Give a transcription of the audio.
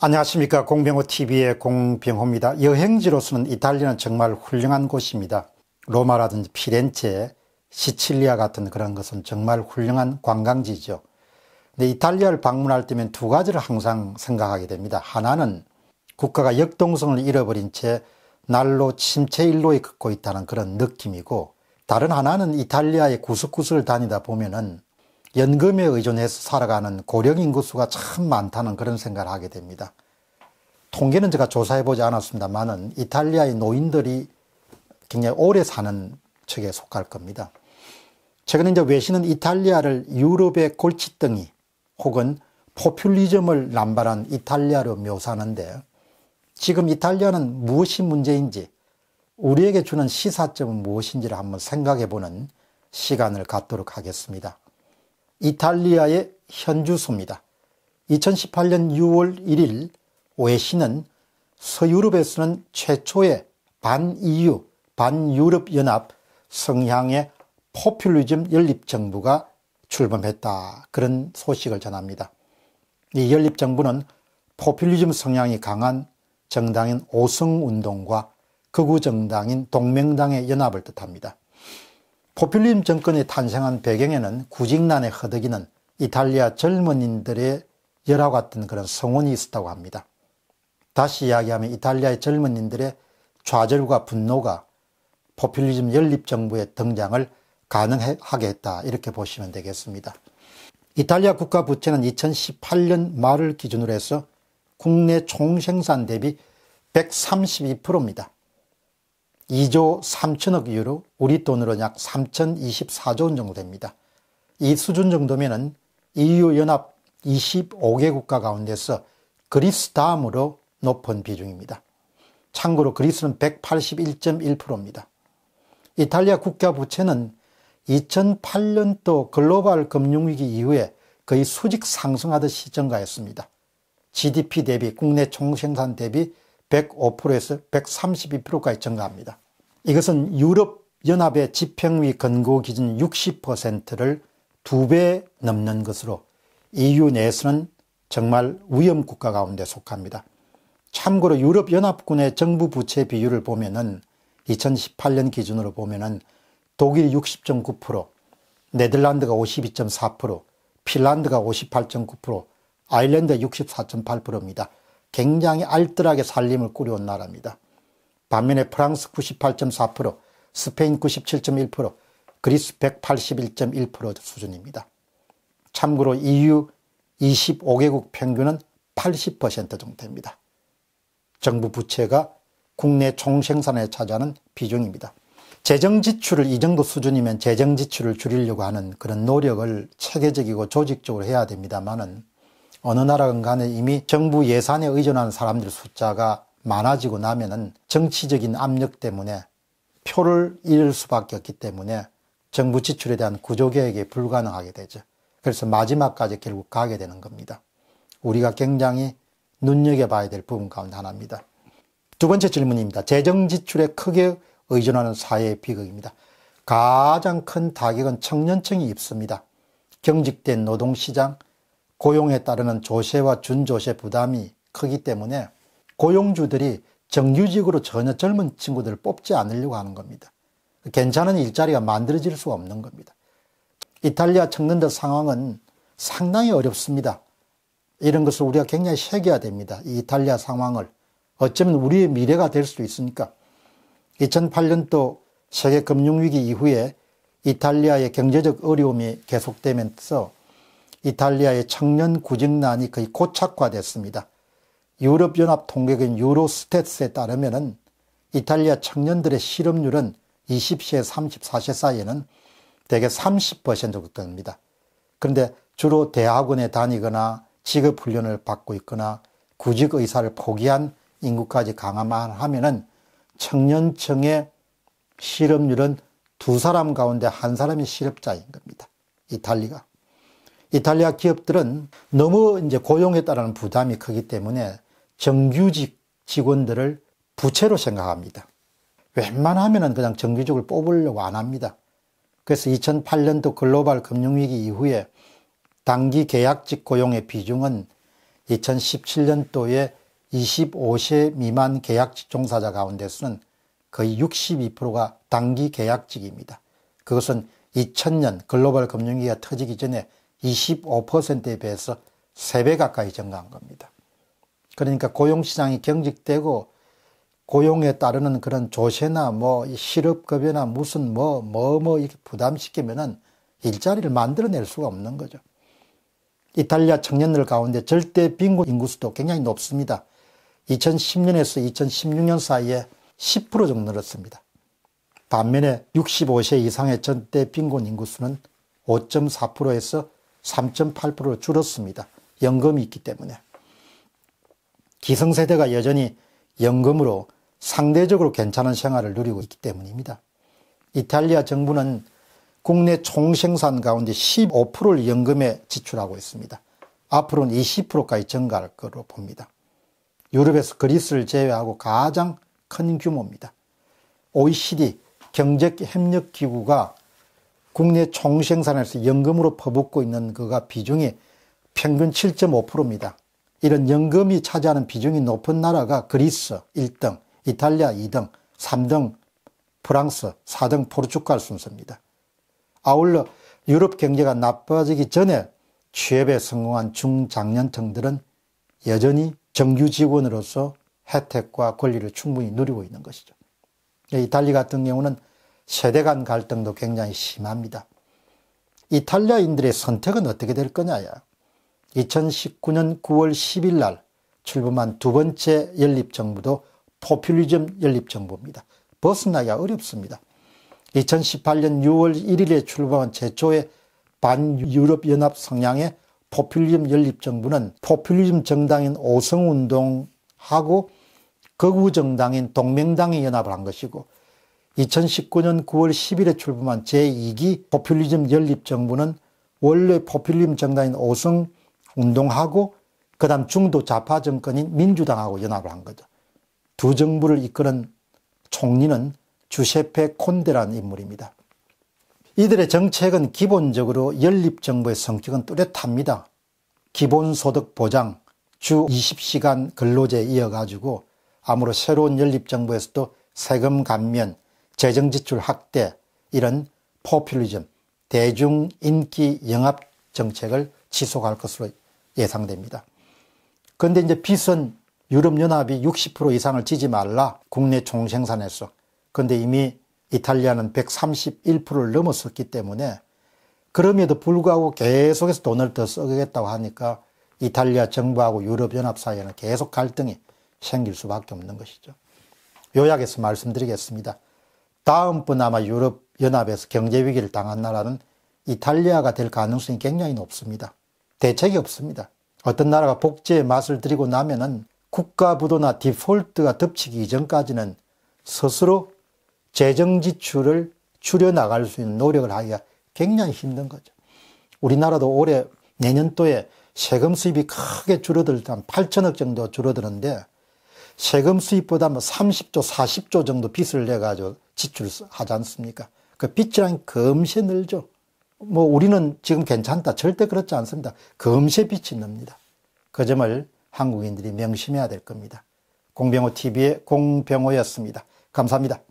안녕하십니까 공병호 TV의 공병호입니다. 여행지로서는 이탈리아는 정말 훌륭한 곳입니다. 로마라든지 피렌체, 시칠리아 같은 그런 것은 정말 훌륭한 관광지죠. 근데 이탈리아를 방문할 때면 두 가지를 항상 생각하게 됩니다. 하나는 국가가 역동성을 잃어버린 채 날로 침체일로에 걷고 있다는 그런 느낌이고 다른 하나는 이탈리아의 구석구석을 다니다 보면은 연금에 의존해서 살아가는 고령 인구수가 참 많다는 그런 생각을 하게 됩니다. 통계는 제가 조사해보지 않았습니다만은 이탈리아의 노인들이 굉장히 오래 사는 측에 속할 겁니다. 최근 이제 외신은 이탈리아를 유럽의 골칫덩이 혹은 포퓰리즘을 남발한 이탈리아로 묘사하는데 지금 이탈리아는 무엇이 문제인지 우리에게 주는 시사점은 무엇인지를 한번 생각해 보는 시간을 갖도록 하겠습니다. 이탈리아의 현주소입니다. 2018년 6월 1일 외신은 서유럽에서는 최초의 반-EU, 반유럽연합 성향의 포퓰리즘 연립정부가 출범했다. 그런 소식을 전합니다. 이 연립정부는 포퓰리즘 성향이 강한 정당인 오성운동과 극우정당인 동맹당의 연합을 뜻합니다. 포퓰리즘 정권이 탄생한 배경에는 구직난에 허덕이는 이탈리아 젊은인들의 열화 같은 그런 성원이 있었다고 합니다. 다시 이야기하면 이탈리아의 젊은인들의 좌절과 분노가 포퓰리즘 연립정부의 등장을 가능하게 했다 이렇게 보시면 되겠습니다. 이탈리아 국가 부채는 2018년 말을 기준으로 해서 국내 총생산 대비 132%입니다. 2조 3천억 유로, 우리 돈으로 약 3,024조 원 정도 됩니다. 이 수준 정도면은 EU 연합 25개 국가 가운데서 그리스 다음으로 높은 비중입니다. 참고로 그리스는 181.1%입니다. 이탈리아 국가 부채는 2008년도 글로벌 금융위기 이후에 거의 수직 상승하듯이 증가했습니다. GDP 대비 국내 총생산 대비 105%에서 132%까지 증가합니다. 이것은 유럽연합의 집행위 근거 기준 60%를 두 배 넘는 것으로 EU 내에서는 정말 위험 국가 가운데 속합니다. 참고로 유럽연합군의 정부 부채 비율을 보면은 2018년 기준으로 보면은 독일 60.9%, 네덜란드가 52.4%, 핀란드가 58.9%, 아일랜드 64.8%입니다. 굉장히 알뜰하게 살림을 꾸려온 나라입니다. 반면에 프랑스 98.4%, 스페인 97.1%, 그리스 181.1% 수준입니다. 참고로 EU 25개국 평균은 80% 정도 됩니다. 정부 부채가 국내 총생산에 차지하는 비중입니다. 재정지출을 이 정도 수준이면 재정지출을 줄이려고 하는 그런 노력을 체계적이고 조직적으로 해야 됩니다만은 어느 나라건 간에 이미 정부 예산에 의존하는 사람들 숫자가 많아지고 나면은 정치적인 압력 때문에 표를 잃을 수밖에 없기 때문에 정부 지출에 대한 구조개혁이 불가능하게 되죠. 그래서 마지막까지 결국 가게 되는 겁니다. 우리가 굉장히 눈여겨봐야 될 부분 가운데 하나입니다. 두 번째 질문입니다. 재정 지출에 크게 의존하는 사회의 비극입니다. 가장 큰 타격은 청년층이 입습니다. 경직된 노동시장, 고용에 따르는 조세와 준조세 부담이 크기 때문에 고용주들이 정규직으로 전혀 젊은 친구들을 뽑지 않으려고 하는 겁니다. 괜찮은 일자리가 만들어질 수 없는 겁니다. 이탈리아 청년들 상황은 상당히 어렵습니다. 이런 것을 우리가 굉장히 새겨야 됩니다. 이 이탈리아 상황을. 어쩌면 우리의 미래가 될 수도 있으니까. 2008년도 세계 금융위기 이후에 이탈리아의 경제적 어려움이 계속되면서 이탈리아의 청년 구직난이 거의 고착화됐습니다. 유럽연합 통계인 유로스탯스에 따르면 이탈리아 청년들의 실업률은 20세, 34세 사이에는 대개 30% 정도 됩니다. 그런데 주로 대학원에 다니거나 직업훈련을 받고 있거나 구직의사를 포기한 인구까지 강화만 하면은 청년층의 실업률은 두 사람 가운데 한 사람이 실업자인 겁니다. 이탈리가. 이탈리아 기업들은 너무 이제 고용에 따른 부담이 크기 때문에 정규직 직원들을 부채로 생각합니다. 웬만하면은 그냥 정규직을 뽑으려고 안 합니다. 그래서 2008년도 글로벌 금융위기 이후에 단기 계약직 고용의 비중은 2017년도에 25세 미만 계약직 종사자 가운데서는 거의 62%가 단기 계약직입니다. 그것은 2000년 글로벌 금융위기가 터지기 전에 25%에 비해서 3배 가까이 증가한 겁니다. 그러니까 고용시장이 경직되고 고용에 따르는 그런 조세나 뭐 실업급여나 무슨 뭐 뭐뭐 뭐뭐 이렇게 부담시키면은 일자리를 만들어낼 수가 없는 거죠. 이탈리아 청년들 가운데 절대 빈곤 인구수도 굉장히 높습니다. 2010년에서 2016년 사이에 10% 정도 늘었습니다. 반면에 65세 이상의 전대 빈곤 인구수는 5.4%에서 3.8% 줄었습니다. 연금이 있기 때문에. 기성세대가 여전히 연금으로 상대적으로 괜찮은 생활을 누리고 있기 때문입니다. 이탈리아 정부는 국내 총생산 가운데 15%를 연금에 지출하고 있습니다. 앞으로는 20%까지 증가할 것으로 봅니다. 유럽에서 그리스를 제외하고 가장 큰 규모입니다. OECD 경제협력기구가 국내 총생산에서 연금으로 퍼붓고 있는 그가 비중이 평균 7.5%입니다. 이런 연금이 차지하는 비중이 높은 나라가 그리스 1등, 이탈리아 2등, 3등 프랑스, 4등 포르투갈 순서입니다. 아울러 유럽 경제가 나빠지기 전에 취업에 성공한 중장년층들은 여전히 정규 직원으로서 혜택과 권리를 충분히 누리고 있는 것이죠. 네, 이탈리 같은 경우는 세대 간 갈등도 굉장히 심합니다. 이탈리아인들의 선택은 어떻게 될 거냐야. 2019년 9월 10일 날 출범한 두 번째 연립정부도 포퓰리즘 연립정부입니다. 벗어나기가 어렵습니다. 2018년 6월 1일에 출범한 제초의 반유럽연합 성향의 포퓰리즘 연립정부는 포퓰리즘 정당인 오성운동하고 거구정당인 동맹당이 연합을 한 것이고 2019년 9월 10일에 출범한 제2기 포퓰리즘 연립정부는 원래 포퓰리즘 정당인 오승 운동하고 그 다음 중도 좌파 정권인 민주당하고 연합을 한 거죠. 두 정부를 이끄는 총리는 주세페 콘데라는 인물입니다. 이들의 정책은 기본적으로 연립정부의 성격은 뚜렷합니다. 기본소득 보장, 주 20시간 근로제 이어가지고 아무로 새로운 연립정부에서도 세금 감면, 재정지출 확대 이런 포퓰리즘 대중인기 영합 정책을 지속할 것으로 예상됩니다. 그런데 이제 빚은 유럽연합이 60% 이상을 지지 말라 국내 총생산에서 그런데 이미 이탈리아는 131%를 넘었었기 때문에 그럼에도 불구하고 계속해서 돈을 더 쓰겠다고 하니까 이탈리아 정부하고 유럽연합 사이에는 계속 갈등이 생길 수밖에 없는 것이죠. 요약해서 말씀드리겠습니다. 다음번 아마 유럽 연합에서 경제 위기를 당한 나라는 이탈리아가 될 가능성이 굉장히 높습니다. 대책이 없습니다. 어떤 나라가 복지의 맛을 들이고 나면은 국가 부도나 디폴트가 덮치기 이전까지는 스스로 재정 지출을 줄여 나갈 수 있는 노력을 하기가 굉장히 힘든 거죠. 우리나라도 올해 내년도에 세금 수입이 크게 줄어들 한 8천억 정도 줄어드는데 세금 수입보다 뭐 30조, 40조 정도 빚을 내가지고 지출하지 않습니까? 그 빚이란 금세 늘죠. 뭐 우리는 지금 괜찮다. 절대 그렇지 않습니다. 금세 빚이 늡니다그 점을 한국인들이 명심해야 될 겁니다. 공병호 TV의 공병호였습니다. 감사합니다.